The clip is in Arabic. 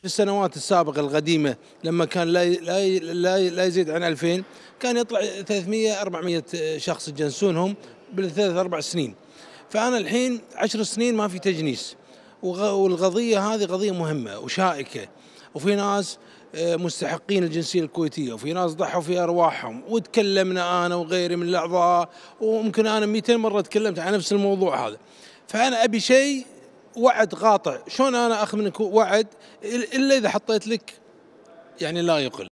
في السنوات السابقة القديمة لما كان لا لا لا يزيد عن 2000 كان يطلع 300 400 شخص يجنسونهم بالثلاث اربع سنين. فأنا الحين عشر سنين ما في تجنيس والقضية هذه قضية مهمة وشائكة وفي ناس آه، مستحقين الجنسية الكويتية وفي ناس ضحوا في أرواحهم وتكلمنا أنا وغيري من الأعضاء وممكن أنا 200 مرة تكلمت عن نفس الموضوع هذا فأنا أبي شيء وعد قاطع شلون انا منك وعد الا اذا حطيت لك يعني لا يقل